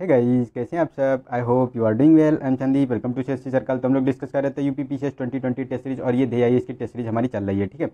है गाइस कैसे हैं आप सब I hope you are doing well I am Chandi welcome to C circle तो हम लोग डिस्कस कर रहे थे U P P C S twenty twenty test series और ये दे आई की टेस्ट सीरीज हमारी चल रही है ठीक है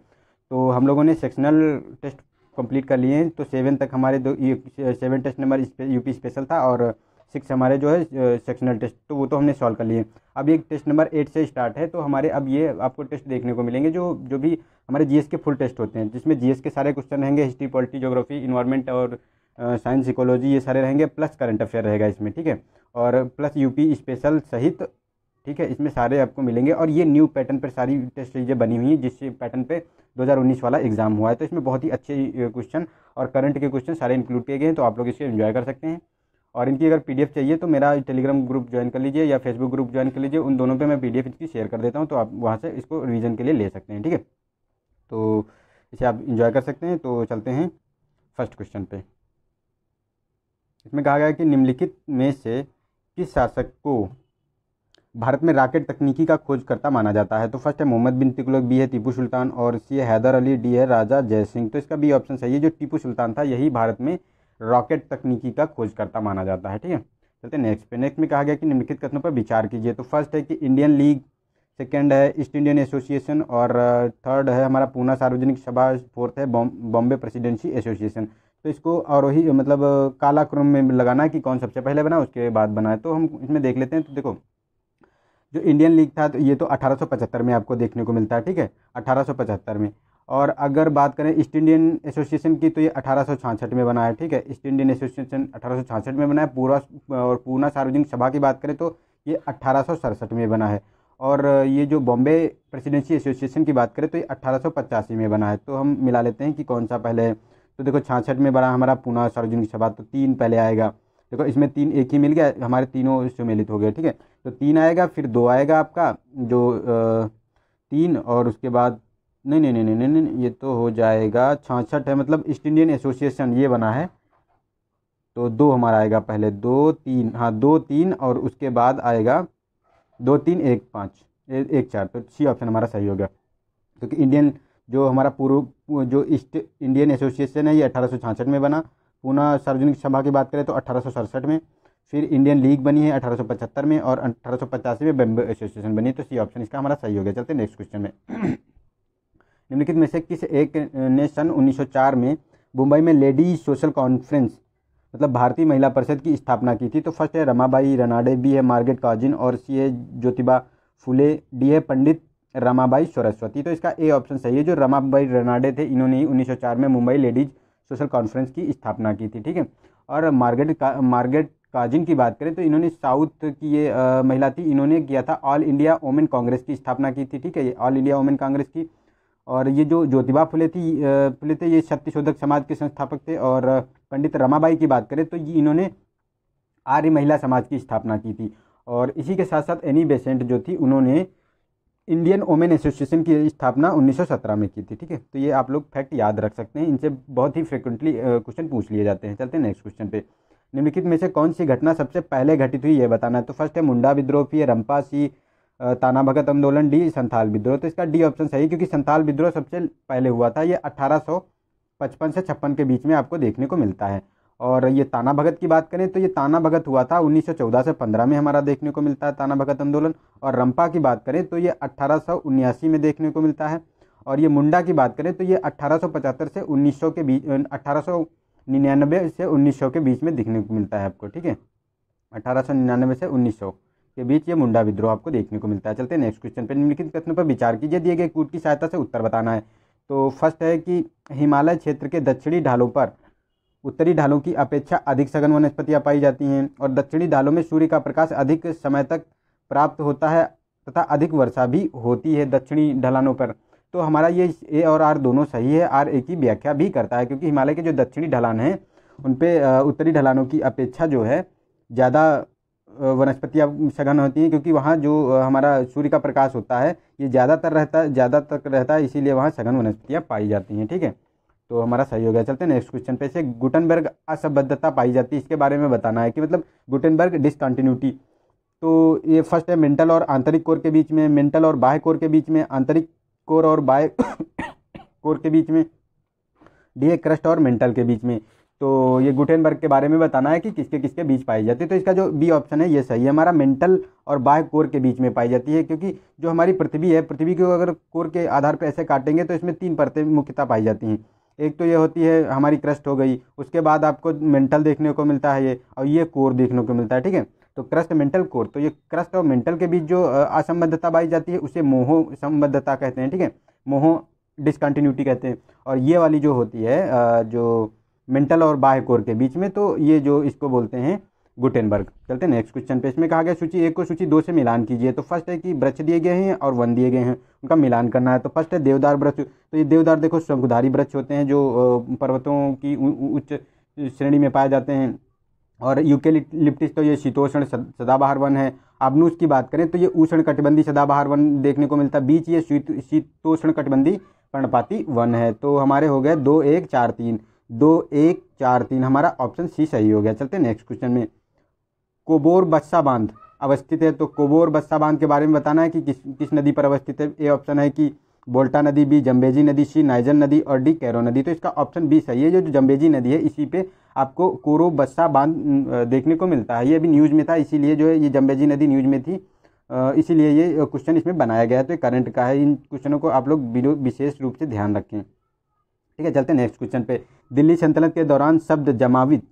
तो हम लोगों ने सेक्शनल टेस्ट कंप्लीट कर लिए हैं तो सेवन तक हमारे दो seven test number U P special था और सिक्स हमारे जो है सेक्शनल टेस्ट तो वो तो हमने सॉल्व कर लिए अब ये टेस्ट नंबर एट से स्टार्ट है तो हमारे अब ये आपको टेस्ट देखने को मिलेंगे जो जो भी हमारे जीएस के फुल टेस्ट होते हैं जिसमें जीएस के सारे क्वेश्चन रहेंगे हिस्ट्री पॉलिटी जोग्राफी इन्वायरमेंट और साइंस इकोलॉजी ये सारे रहेंगे प्लस करंट अफेयर रहेगा इसमें ठीक है और प्लस यूपी स्पेशल सहित ठीक है इसमें सारे आपको मिलेंगे और ये न्यू पैटर्न पर सारी टेस्ट सीरीजें बनी हुई हैं जिस पैटर्न पे 2019 वाला एग्ज़ाम हुआ है तो इसमें बहुत ही अच्छे क्वेश्चन और करंट के क्वेश्चन सारे इंक्लूड किए गए हैं तो आप लोग इसे इन्जॉय कर सकते हैं और इनकी अगर पी चाहिए तो मेरा टेलीग्राम ग्रुप ज्वाइन कर लीजिए या फेसबुक ग्रुप ज्वाइन कर लीजिए उन दोनों पर मैं पी इसकी शेयर कर देता हूँ तो आप वहाँ से इसको रिविजन के लिए ले सकते हैं ठीक है तो इसे आप इन्जॉय कर सकते हैं तो चलते हैं फर्स्ट क्वेश्चन पर इसमें कहा गया कि निम्नलिखित में से किस शासक को भारत में राकेट तकनीकी का खोजकर्ता माना जाता है तो फर्स्ट है मोहम्मद बिन तिकल बी है टीपू सुल्तान और सी है हैदर अली डी है राजा जयसिंह तो इसका बी ऑप्शन सही है जो टीपू सुल्तान था यही भारत में रॉकेट तकनीकी का खोजकर्ता माना जाता है ठीक है चलते नेक्स्ट पे नेक्स्ट में कहा गया कि निम्नलिखित कथनों पर विचार कीजिए तो फर्स्ट है कि इंडियन लीग सेकेंड है ईस्ट इंडियन एसोसिएशन और थर्ड uh, है हमारा पूना सार्वजनिक सभा फोर्थ है बॉम्बे प्रेसिडेंसी एसोसिएशन तो इसको और वही मतलब काला क्रम में लगाना है कि कौन सबसे पहले बना उसके बाद बनाए तो हम इसमें देख लेते हैं तो देखो जो इंडियन लीग था तो ये तो 1875 में आपको देखने को मिलता है ठीक है 1875 में और अगर बात करें ईस्ट इंडियन एसोसिएशन की तो ये अठारह में बना है ठीक है ईस्ट इंडियन एसोसिएशन अठारह में बना है पूरा और पूना सार्वजनिक सभा की बात करें तो ये अट्ठारह में बना है और ये जो बॉम्बे प्रेसिडेंसी एसोसिएशन की बात करें तो ये अट्ठारह में बना है तो हम मिला लेते हैं कि कौन सा पहले तो देखो छाछठ में बड़ा हमारा पुनः सार्वजनिक की सभा तो तीन पहले आएगा देखो इसमें तीन एक ही मिल गया हमारे तीनों सम्मिलित हो गए ठीक है तो तीन आएगा फिर दो आएगा आपका जो तीन और उसके बाद नहीं नहीं नहीं नहीं नहीं ये तो हो जाएगा छाछठ है मतलब ईस्ट इंडियन एसोसिएशन ये बना है तो दो हमारा आएगा पहले दो तीन हाँ दो तीन और उसके बाद आएगा दो तीन एक पाँच एक चार तो छी ऑप्शन हमारा सही हो गया क्योंकि तो इंडियन जो हमारा पूर्व जो ईस्ट इंडियन एसोसिएशन है ये अठारह में बना पूना सार्वजनिक सभा की बात करें तो अठारह में फिर इंडियन लीग बनी है अठारह में और अठारह में बम्बे एसोसिएशन बनी है तो सी ऑप्शन इसका हमारा सही हो गया चलते नेक्स्ट क्वेश्चन में निम्नलिखित में से किस एक ने सन 1904 में मुंबई में लेडी सोशल कॉन्फ्रेंस मतलब भारतीय महिला परिषद की स्थापना की थी तो फर्स्ट है रमाबाई रनाडे बी है मार्गेट काजिन और सी है ज्योतिबा फुले डी है पंडित रमाबाई सरस्वती तो इसका ए ऑप्शन सही है जो रमाबाई रनाडे थे इन्होंने ही 1904 में मुंबई लेडीज सोशल कॉन्फ्रेंस की स्थापना की थी ठीक है और मार्गेट का मार्गेट काजिन की बात करें तो इन्होंने साउथ की ये आ, महिला थी इन्होंने किया था ऑल इंडिया वोमेन कांग्रेस की स्थापना की थी ठीक है ये ऑल इंडिया वोमेन कांग्रेस की और ये जो ज्योतिबा फुले थी फुले थे ये शक्तिशोधक समाज के संस्थापक थे और पंडित रमाबाई की बात करें तो ये इन्होंने आर्य महिला समाज की स्थापना की थी और इसी के साथ साथ एनी बेसेंट जो थी उन्होंने इंडियन वोमेन एसोसिएशन की स्थापना 1917 में की थी ठीक है तो ये आप लोग फैक्ट याद रख सकते हैं इनसे बहुत ही फ्रिक्वेंटली क्वेश्चन पूछ लिए जाते हैं चलते हैं नेक्स्ट क्वेश्चन पे निम्नलिखित में से कौन सी घटना सबसे पहले घटित हुई ये बताना है तो फर्स्ट है मुंडा विद्रोह फिर रंपा सी ताना भगत आंदोलन डी संथाल विद्रोह तो इसका डी ऑप्शन सही क्योंकि संथाल विद्रोह सबसे पहले हुआ था ये अट्ठारह से छप्पन के बीच में आपको देखने को मिलता है और ये ताना भगत की बात करें तो ये ताना भगत हुआ था 1914 से 15 में हमारा देखने को मिलता है ताना भगत आंदोलन और रंपा की बात करें तो ये अट्ठारह में देखने को मिलता है और ये मुंडा की बात करें तो ये अट्ठारह से उन्नीस के बीच अट्ठारह से उन्नीस के बीच में देखने को मिलता है आपको ठीक है अट्ठारह से उन्नीस के बीच ये मुंडा विद्रोह आपको देखने को मिलता है चलते नेक्स्ट क्वेश्चन पर निम्नलिखित कथनों पर विचार कीजिए दिए गए कूट की सहायता से उत्तर बताना है तो फर्स्ट है कि हिमालय क्षेत्र के दक्षिणी ढालों पर उत्तरी ढालों की अपेक्षा अधिक सघन वनस्पतियाँ पाई जाती हैं और दक्षिणी ढालों में सूर्य का प्रकाश अधिक समय तक प्राप्त होता है तथा अधिक वर्षा भी होती है दक्षिणी ढलानों पर तो हमारा ये ए और आर दोनों सही है आर ए की व्याख्या भी करता है क्योंकि हिमालय के जो दक्षिणी ढलान हैं उन पर उत्तरी ढलानों की अपेक्षा जो है ज़्यादा वनस्पतियाँ सघन होती हैं क्योंकि वहाँ जो हमारा सूर्य का प्रकाश होता है ये ज़्यादातर रहता है ज़्यादा तक रहता है इसीलिए वहाँ सघन वनस्पतियाँ पाई जाती हैं ठीक है तो हमारा सही हो गया चलते हैं नेक्स्ट क्वेश्चन पे से गुटनबर्ग असबद्धता पाई जाती है इसके बारे में बताना है कि मतलब गुटनबर्ग डिसकंटिन्यूटी तो ये फर्स्ट है मेंटल और आंतरिक कोर के बीच में मेंटल और बाह्य कोर के बीच में आंतरिक कोर और बाह्य कोर के बीच में डी ए क्रस्ट और मेंटल के बीच में तो ये गुटेनबर्ग के बारे में बताना है कि किसके किसके बीच पाई जाती है तो इसका जो बी ऑप्शन है ये सही है हमारा मेंटल और बाह्य कोर के बीच में पाई जाती है क्योंकि जो हमारी पृथ्वी है पृथ्वी को अगर कोर के आधार पर ऐसे काटेंगे तो इसमें तीन परतें मुख्यता पाई जाती हैं एक तो ये होती है हमारी क्रस्ट हो गई उसके बाद आपको मेंटल देखने को मिलता है ये और ये कोर देखने को मिलता है ठीक है तो क्रस्ट मेंटल कोर तो ये क्रस्ट और मेंटल के बीच जो असंबद्धता पाई जाती है उसे मोहो संबद्धता कहते हैं ठीक है मोहो डिसकंटिन्यूटी कहते हैं और ये वाली जो होती है जो मेंटल और बाह्य कोर के बीच में तो ये जो इसको बोलते हैं गुटेनबर्ग चलते नेक्स्ट क्वेश्चन पे इसमें कहा गया सूची एक को सूची दो से मिलान कीजिए तो फर्स्ट है कि वृक्ष दिए गए हैं और वन दिए गए हैं उनका मिलान करना है तो फर्स्ट है देवदार वृक्ष तो ये देवदार देखो शंकुधारी वृक्ष होते हैं जो पर्वतों की उच्च श्रेणी में पाए जाते हैं और लिप्टिस तो ये शीतोष्ण सदाबहार वन है आबनूस की बात करें तो ये उष्ण कटिबंधी सदाबहार वन देखने को मिलता है बीच ये शीत शीतोष्ण कटिबंधी पर्णपाती वन है तो हमारे हो गए दो एक चार तीन दो एक चार तीन हमारा ऑप्शन सी सही हो गया चलते नेक्स्ट क्वेश्चन में कोबोर बस्सा बांध अवस्थित है तो कोबोर बस्सा बांध के बारे में बताना है कि किस किस नदी पर अवस्थित है ए ऑप्शन है कि बोल्टा नदी बी जम्बेजी नदी सी नाइजर नदी और डी कैरो नदी तो इसका ऑप्शन बी सही है जो जम्बेजी नदी है इसी पे आपको कोरो बस्सा बांध देखने को मिलता है ये अभी न्यूज़ में था इसीलिए जो है ये जम्बेजी नदी न्यूज़ में थी इसीलिए ये क्वेश्चन इसमें बनाया गया है तो ये करंट का है इन क्वेश्चनों को आप लोग विशेष रूप से ध्यान रखें ठीक है चलते नेक्स्ट क्वेश्चन पे दिल्ली संतलन के दौरान शब्द जमावित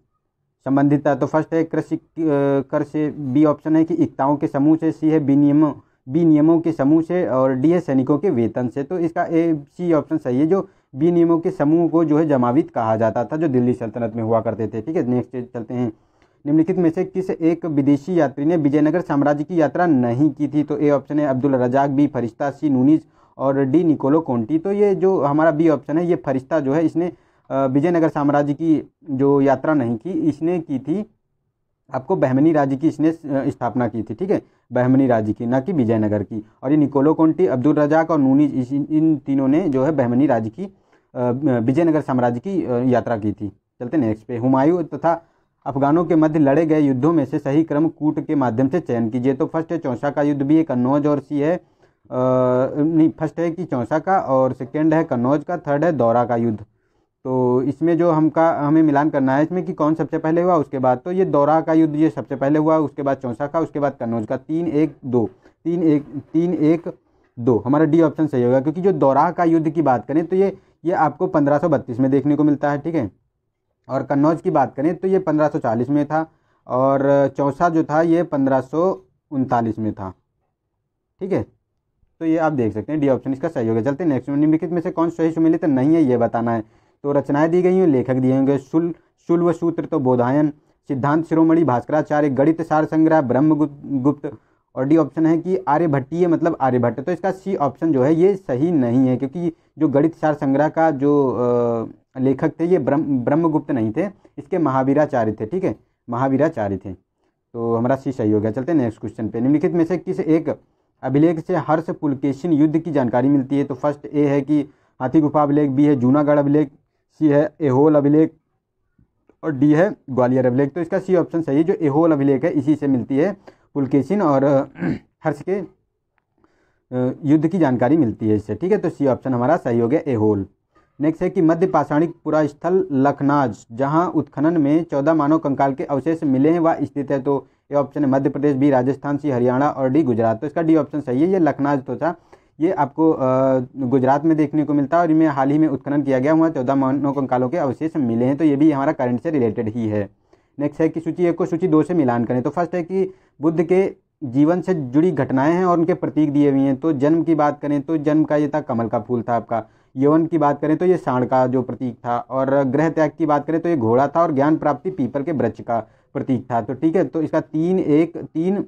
संबंधित है तो फर्स्ट है कृषि कर से बी ऑप्शन है कि इकताओं के समूह से सी है बी नियमों बी नियमों के समूह से और डी है सैनिकों के वेतन से तो इसका ए सी ऑप्शन सही है जो बी नियमों के समूह को जो है जमावित कहा जाता था जो दिल्ली सल्तनत में हुआ करते थे ठीक है नेक्स्ट चलते हैं निम्नलिखित में से किस एक विदेशी यात्री ने विजयनगर साम्राज्य की यात्रा नहीं की थी तो ए ऑप्शन है अब्दुल रजाक बी फरिश्ता सी नूनिज और डी निकोलो कोंटी तो ये जो हमारा बी ऑप्शन है ये फरिश्ता जो है इसने विजयनगर साम्राज्य की जो यात्रा नहीं की इसने की थी आपको बहमनी राज्य की इसने स्थापना की थी ठीक है बहमनी राज्य की ना कि विजयनगर की और ये निकोलो कोंटी अब्दुल रजाक और नूनी इन तीनों ने जो है बहमनी राज्य की विजयनगर साम्राज्य की यात्रा की थी चलते नेक्स्ट पे हुमायूं तथा अफगानों के मध्य लड़े गए युद्धों में से सही क्रम कूट के माध्यम से चयन कीजिए तो फर्स्ट है चौसा का युद्ध भी है कन्नौज और सी है नहीं फर्स्ट है कि चौसा का और सेकेंड है कन्नौज का थर्ड है दौरा का युद्ध तो इसमें जो हमका हमें मिलान करना है इसमें कि कौन सबसे पहले हुआ उसके बाद तो ये दौरा का युद्ध ये सबसे पहले हुआ उसके बाद चौंसा का उसके बाद कन्नौज का तीन एक दो तीन एक तीन एक दो हमारा डी ऑप्शन सही होगा क्योंकि जो दौरा का युद्ध की बात करें तो ये ये आपको पंद्रह में देखने को मिलता है ठीक है और कन्नौज की बात करें तो ये पंद्रह में था और चौसा जो था ये पंद्रह में था ठीक है तो ये आप देख सकते हैं डी ऑप्शन इसका सही होगा चलते नेक्स्ट निम्नलिखित में से कौन सही सुमिलित नहीं है ये बताना है तो रचनाएं दी गई हैं लेखक दिए होंगे शुल शुल्व सूत्र तो बोधायन सिद्धांत शिरोमणि भास्कराचार्य गणित सार संग्रह ब्रह्म गुप्त और डी ऑप्शन है कि आर्यभट्टीय मतलब आर्यभट्ट तो इसका सी ऑप्शन जो है ये सही नहीं है क्योंकि जो गणित सार संग्रह का जो लेखक थे ये ब्रह्म ब्रह्मगुप्त नहीं थे इसके महावीराचार्य थे ठीक है महावीराचार्य थे तो हमारा सी सही हो गया चलते नेक्स्ट क्वेश्चन पे निम्नलिखित में से किस एक अभिलेख से हर्ष पुलकेशिन युद्ध की जानकारी मिलती है तो फर्स्ट ए है कि हाथी गुफा अभिलेख बी है जूनागढ़ अभिलेख सी है एहोल अभिलेख और डी है ग्वालियर अभिलेख तो इसका सी ऑप्शन सही है जो एहोल अभिलेख है इसी से मिलती है पुलकेशिन और हर्ष के युद्ध की जानकारी मिलती है इससे ठीक है तो सी ऑप्शन हमारा सही हो गया एहोल नेक्स्ट है कि मध्य पाषाणिक पुरा स्थल लखनाज जहां उत्खनन में चौदह मानव कंकाल के अवशेष मिले हैं वह स्थित है तो ये ऑप्शन है मध्य प्रदेश बी राजस्थान सी हरियाणा और डी गुजरात तो इसका डी ऑप्शन सही है ये लखनाज तो था ये आपको गुजरात में देखने को मिलता है और इनमें हाल ही में उत्खनन किया गया हुआ चौदह मानव कंकालों के अवशेष मिले हैं तो ये भी हमारा करंट से रिलेटेड ही है नेक्स्ट है कि सूची एक को सूची दो से मिलान करें तो फर्स्ट है कि बुद्ध के जीवन से जुड़ी घटनाएं हैं और उनके प्रतीक दिए हुए हैं तो जन्म की बात करें तो जन्म का ये था कमल का फूल था आपका यवन की बात करें तो ये सांड का जो प्रतीक था और ग्रह त्याग की बात करें तो ये घोड़ा था और ज्ञान प्राप्ति पीपल के वृक्ष का प्रतीक था तो ठीक है तो इसका तीन एक तीन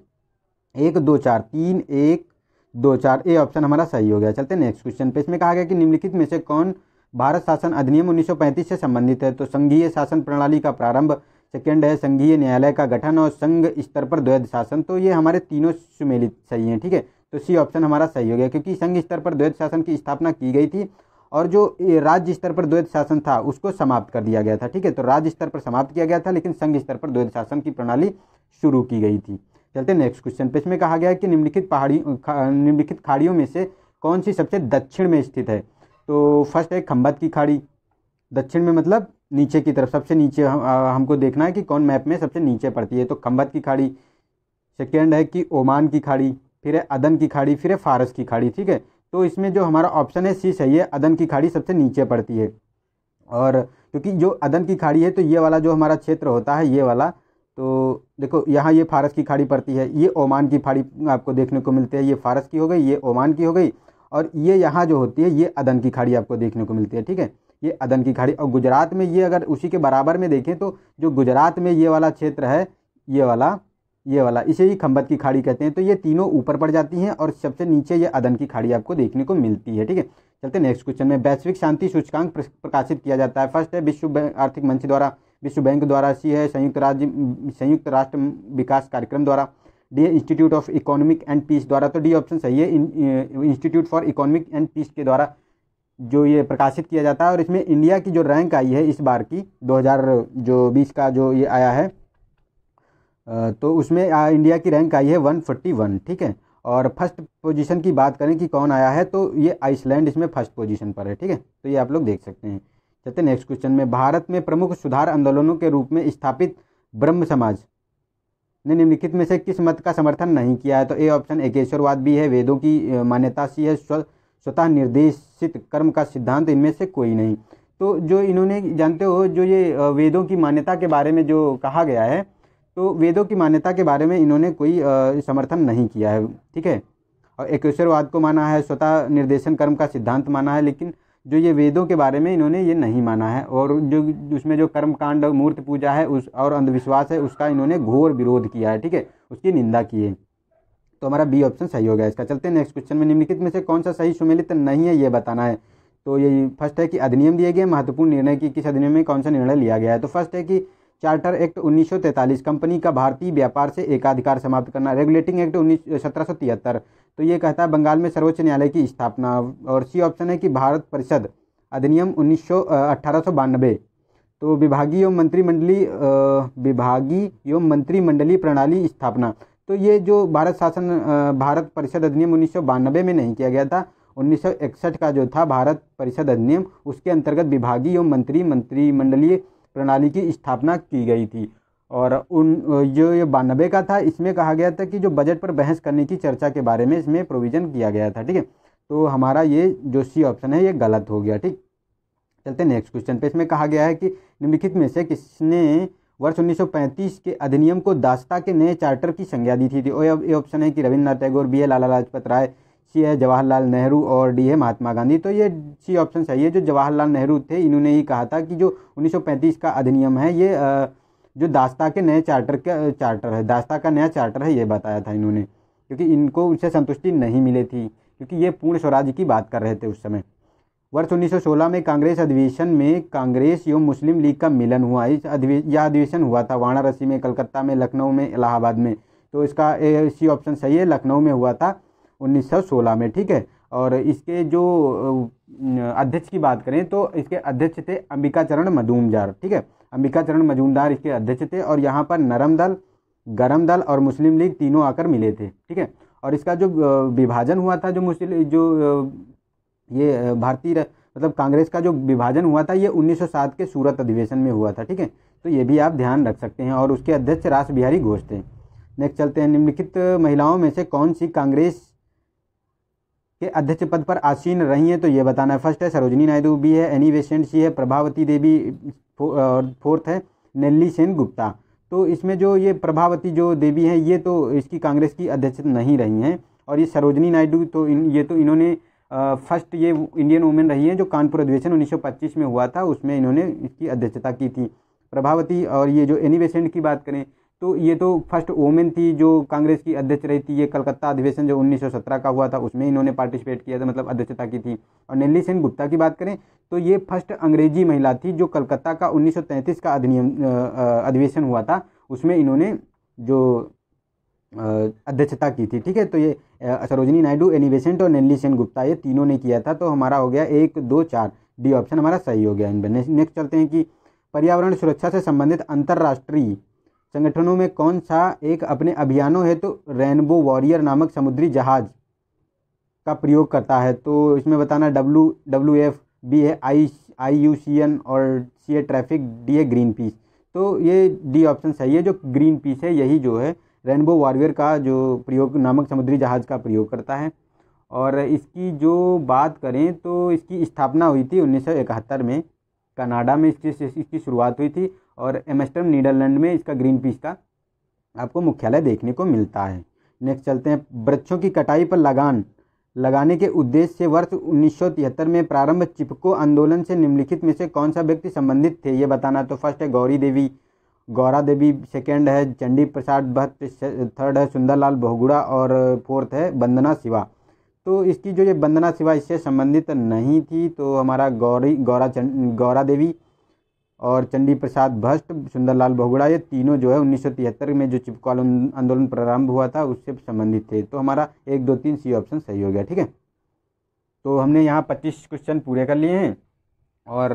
एक दो चार तीन एक दो चार ए ऑप्शन हमारा सही हो गया चलते नेक्स्ट क्वेश्चन पे इसमें कहा गया कि निम्नलिखित में से कौन भारत शासन अधिनियम 1935 से संबंधित है तो संघीय शासन प्रणाली का प्रारंभ सेकेंड है संघीय न्यायालय का गठन और संघ स्तर पर द्वैध शासन तो ये हमारे तीनों सुमेलित सही हैं ठीक है तो सी ऑप्शन हमारा सही हो गया क्योंकि संघ स्तर पर द्वैध शासन की स्थापना की गई थी और जो राज्य स्तर पर द्वैध शासन था उसको समाप्त कर दिया गया था ठीक है तो राज्य स्तर पर समाप्त किया गया था लेकिन संघ स्तर पर द्वैध शासन की प्रणाली शुरू की गई थी चलते नेक्स्ट क्वेश्चन पे इसमें कहा गया है कि निम्नलिखित पहाड़ी खा, निम्नलिखित खाड़ियों में से कौन सी सबसे दक्षिण में स्थित है तो फर्स्ट है खम्बत की खाड़ी दक्षिण में मतलब नीचे की तरफ सबसे नीचे हम, आ, हमको देखना है कि कौन मैप में सबसे नीचे पड़ती है तो खम्बत की खाड़ी सेकेंड है कि ओमान की खाड़ी फिर है अदन की खाड़ी फिर है फारस की खाड़ी ठीक है तो इसमें जो हमारा ऑप्शन है सी सही है अदन की खाड़ी सबसे नीचे पड़ती है और क्योंकि जो अदन की खाड़ी है तो ये वाला जो हमारा क्षेत्र होता है ये वाला तो देखो यहाँ ये फारस की खाड़ी पड़ती है ये ओमान की खाड़ी आपको देखने को मिलती है ये फारस की हो गई ये ओमान की हो गई और ये यहाँ जो होती है ये अदन की खाड़ी आपको देखने को मिलती है ठीक है ये अदन की खाड़ी और गुजरात में ये अगर उसी के बराबर में देखें तो जो गुजरात में ये वाला क्षेत्र है ये वाला ये वाला इसे ही खंबत की खाड़ी कहते हैं तो ये तीनों ऊपर पड़ जाती हैं और सबसे नीचे ये अदन की खाड़ी आपको देखने को मिलती है ठीक है चलते नेक्स्ट क्वेश्चन में वैश्विक शांति सूचकांक प्रकाशित किया जाता है फर्स्ट है विश्व आर्थिक मंच द्वारा विश्व बैंक द्वारा सी है संयुक्त राज्य संयुक्त राष्ट्र विकास कार्यक्रम द्वारा D institute of economic and peace द्वारा तो डी ऑप्शन सही है institute for economic and peace के द्वारा जो ये प्रकाशित किया जाता है और इसमें इंडिया की जो रैंक आई है इस बार की दो जो बीस का जो ये आया है तो उसमें इंडिया की रैंक आई है वन ठीक है और फर्स्ट पोजीशन की बात करें कि कौन आया है तो ये आइसलैंड इसमें फर्स्ट पोजीशन पर है ठीक है तो ये आप लोग देख सकते हैं चलते नेक्स्ट क्वेश्चन में भारत में प्रमुख सुधार आंदोलनों के रूप में स्थापित ब्रह्म समाज ने निम्नलिखित में से किस मत का समर्थन नहीं किया है तो ए ऑप्शन एकेश्वरवाद भी है वेदों की मान्यता सी है स्वतः निर्देशित कर्म का सिद्धांत इनमें से कोई नहीं तो जो इन्होंने जानते हो जो ये वेदों की मान्यता के बारे में जो कहा गया है तो वेदों की मान्यता के बारे में इन्होंने कोई समर्थन नहीं किया है ठीक है और एकेश्वरवाद को माना है स्वतः निर्देशन कर्म का सिद्धांत माना है लेकिन जो ये वेदों के बारे में इन्होंने ये नहीं माना है और जो उसमें जो कर्म कांड मूर्त पूजा है उस और अंधविश्वास है उसका इन्होंने घोर विरोध किया है ठीक है उसकी निंदा की है तो हमारा बी ऑप्शन सही हो गया इसका चलते हैं नेक्स्ट क्वेश्चन में निम्नलिखित में से कौन सा सही सुमेलित नहीं है ये बताना है तो ये फर्स्ट है कि अधिनियम दिए गए महत्वपूर्ण निर्णय की किस अधिनियम में कौन सा निर्णय लिया गया है तो फर्स्ट है कि चार्टर एक्ट 1943 कंपनी का भारतीय व्यापार से एकाधिकार समाप्त करना रेगुलेटिंग एक्ट उन्नीस सत्रह तो ये कहता है बंगाल में सर्वोच्च न्यायालय की स्थापना और सी ऑप्शन है कि भारत परिषद अधिनियम उन्नीस सौ तो विभागीय एवं मंत्रिमंडली विभागीय एवं मंत्रिमंडलीय प्रणाली स्थापना तो ये जो भारत शासन भारत परिषद अधिनियम उन्नीस में नहीं किया गया था 1961 का जो था भारत परिषद अधिनियम उसके अंतर्गत विभागीय एवं मंत्री मंत्रिमंडलीय प्रणाली की स्थापना की गई थी और उन जो ये बानबे का था इसमें कहा गया था कि जो बजट पर बहस करने की चर्चा के बारे में इसमें प्रोविज़न किया गया था ठीक है तो हमारा ये जो सी ऑप्शन है ये गलत हो गया ठीक चलते नेक्स्ट क्वेश्चन पे इसमें कहा गया है कि निम्नलिखित में से किसने वर्ष 1935 के अधिनियम को दास्ता के नए चार्टर की संज्ञा दी थी तो ये ऑप्शन है कि रविन्द्रनाथ टैगोर बी है लाला लाजपत राय सी है जवाहरलाल नेहरू और डी है महात्मा गांधी तो ये सी ऑप्शन सही है जो जवाहरलाल नेहरू थे इन्होंने ही कहा था कि जो 1935 का अधिनियम है ये आ, जो दास्ता के नए चार्टर का चार्टर है दास्ता का नया चार्टर है ये बताया था इन्होंने क्योंकि इनको उससे संतुष्टि नहीं मिली थी क्योंकि ये पूर्ण स्वराज की बात कर रहे थे उस समय वर्ष 1916 में कांग्रेस अधिवेशन में कांग्रेस एवं मुस्लिम लीग का मिलन हुआ इस यह अधिवेशन हुआ था वाराणसी में कलकत्ता में लखनऊ में इलाहाबाद में तो इसका सी ऑप्शन सही है लखनऊ में हुआ था 1916 में ठीक है और इसके जो अध्यक्ष की बात करें तो इसके अध्यक्ष थे अंबिकाचरण मदूमजार ठीक है अंबिका चरण मजूमदार इसके अध्यक्ष थे और यहाँ पर नरम दल गरम दल और मुस्लिम लीग तीनों आकर मिले थे ठीक है और इसका जो विभाजन हुआ था जो मुस्लिम जो ये भारतीय मतलब कांग्रेस का जो विभाजन हुआ था ये 1907 के सूरत अधिवेशन में हुआ था ठीक है तो ये भी आप ध्यान रख सकते हैं और उसके अध्यक्ष रास बिहारी घोष थे नेक्स्ट चलते हैं निम्नलिखित महिलाओं में से कौन सी कांग्रेस के अध्यक्ष पद पर आसीन रही हैं तो ये बताना है फर्स्ट है सरोजनी नायडू भी है एनी वेसेंट सी है प्रभावती देवी फोर्थ है नेल्ली सेन गुप्ता तो इसमें जो ये प्रभावती जो देवी है ये तो इसकी कांग्रेस की अध्यक्ष नहीं रही हैं और ये सरोजनी नायडू तो इन ये तो इन्होंने फर्स्ट ये इंडियन वुमेन रही हैं जो कानपुर अधिवेशन 1925 में हुआ था उसमें इन्होंने इसकी अध्यक्षता की थी प्रभावती और ये जो एनी की बात करें तो ये तो फर्स्ट वोमेन थी जो कांग्रेस की अध्यक्ष रही थी ये कलकत्ता अधिवेशन जो 1917 का हुआ था उसमें इन्होंने पार्टिसिपेट किया था मतलब अध्यक्षता की थी और नेल्ली सेन गुप्ता की बात करें तो ये फर्स्ट अंग्रेजी महिला थी जो कलकत्ता का 1933 का अधिनियम अधिवेशन हुआ था उसमें इन्होंने जो अध्यक्षता की थी ठीक है तो ये सरोजनी नायडू एनी और नेल्ली सेन गुप्ता ये तीनों ने किया था तो हमारा हो गया एक दो चार डी ऑप्शन हमारा सही हो गया इन नेक्स्ट चलते हैं कि पर्यावरण सुरक्षा से संबंधित अंतर्राष्ट्रीय संगठनों में कौन सा एक अपने अभियानों हेतु तो रेनबो वॉरियर नामक समुद्री जहाज़ का प्रयोग करता है तो इसमें बताना डब्ल्यू डब्ल्यू एफ बी है आई आई यू सी एन और सी ए ट्रैफिक डी है ग्रीन पीस तो ये डी ऑप्शन सही है जो ग्रीन पीस है यही जो है रेनबो वॉरियर का जो प्रयोग नामक समुद्री जहाज़ का प्रयोग करता है और इसकी जो बात करें तो इसकी स्थापना हुई थी उन्नीस में कनाडा में इसकी इसकी शुरुआत हुई थी और एमस्टर्म नीदरलैंड में इसका ग्रीन पीस का आपको मुख्यालय देखने को मिलता है नेक्स्ट चलते हैं वृक्षों की कटाई पर लगान लगाने के उद्देश्य से वर्ष उन्नीस में प्रारंभ चिपको आंदोलन से निम्नलिखित में से कौन सा व्यक्ति संबंधित थे ये बताना तो फर्स्ट है गौरी देवी गौरा देवी सेकेंड है चंडी प्रसाद भट्ट थर्ड है सुंदरलाल बहुगुड़ा और फोर्थ है वंदना शिवा तो इसकी जो ये वंदना शिवा इससे संबंधित नहीं थी तो हमारा गौरी गौरा गौरा देवी और चंडी प्रसाद भस्ट सुंदरलाल बहुगुड़ा ये तीनों जो है 1973 में जो चिपको आंदोलन प्रारंभ हुआ था उससे संबंधित थे तो हमारा एक दो तीन सी ऑप्शन सही हो गया ठीक है तो हमने यहाँ पच्चीस क्वेश्चन पूरे कर लिए हैं और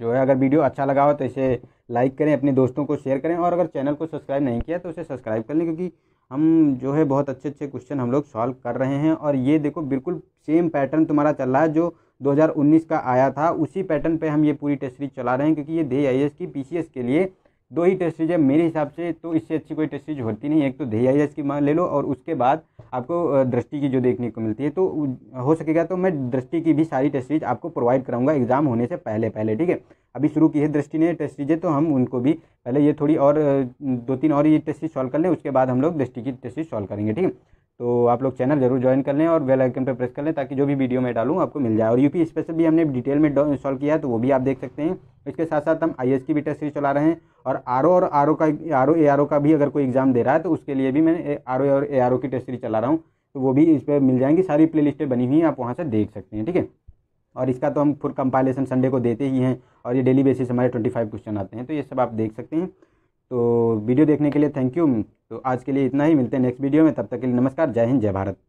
जो है अगर वीडियो अच्छा लगा हो तो इसे लाइक करें अपने दोस्तों को शेयर करें और अगर चैनल को सब्सक्राइब नहीं किया तो उसे सब्सक्राइब कर लें क्योंकि हम जो है बहुत अच्छे अच्छे क्वेश्चन हम लोग सॉल्व कर रहे हैं और ये देखो बिल्कुल सेम पैटर्न तुम्हारा चल रहा है जो 2019 का आया था उसी पैटर्न पे हम ये पूरी टेस्ट सीरीज चला रहे हैं क्योंकि ये दे आई की पी के लिए दो ही टेस्ट सीरीज है मेरे हिसाब से तो इससे अच्छी कोई टेस्ट सीरीज होती नहीं एक तो दे आई की मान ले लो और उसके बाद आपको दृष्टि की जो देखने को मिलती है तो हो सकेगा तो मैं दृष्टि की भी सारी टेस्ट सीरीज आपको प्रोवाइड कराऊंगा एग्जाम होने से पहले पहले ठीक है अभी शुरू की है दृष्टि ने टेस्ट सीरीजें तो हम उनको भी पहले ये थोड़ी और दो तीन और ये टेस्ट सीरीज सॉल्व कर लें उसके बाद हम लोग दृष्टि की टेस्ट सीरीज सॉल्व करेंगे ठीक है तो आप लोग चैनल जरूर ज्वाइन कर लें और बेल आइकन पर प्रेस कर लें ताकि जो भी वीडियो मैं डालूँ आपको मिल जाए और यूपी स्पेशल भी हमने डिटेल में इंस्टॉल किया है तो वो भी आप देख सकते हैं तो इसके साथ साथ हम आई की भी टेस्ट सीरीज चला रहे हैं और आर और आर का आर ओ का भी अगर कोई एग्जाम दे रहा है तो उसके लिए भी मैं आर और ए की टेस्ट सीरीज चला रहा हूँ तो वो भी इस पर मिल जाएंगी सारी प्ले लिस्टें बनी हुई हैं आप वहाँ से देख सकते हैं ठीक है और इसका तो हम फुल कंपाइलेशन संडे को देते ही हैं और ये डेली बेसिस हमारे ट्वेंटी फाइव क्वेश्चन आते हैं तो ये सब आप देख सकते हैं तो वीडियो देखने के लिए थैंक यू तो आज के लिए इतना ही मिलते हैं नेक्स्ट वीडियो में तब तक के लिए नमस्कार जय हिंद जय भारत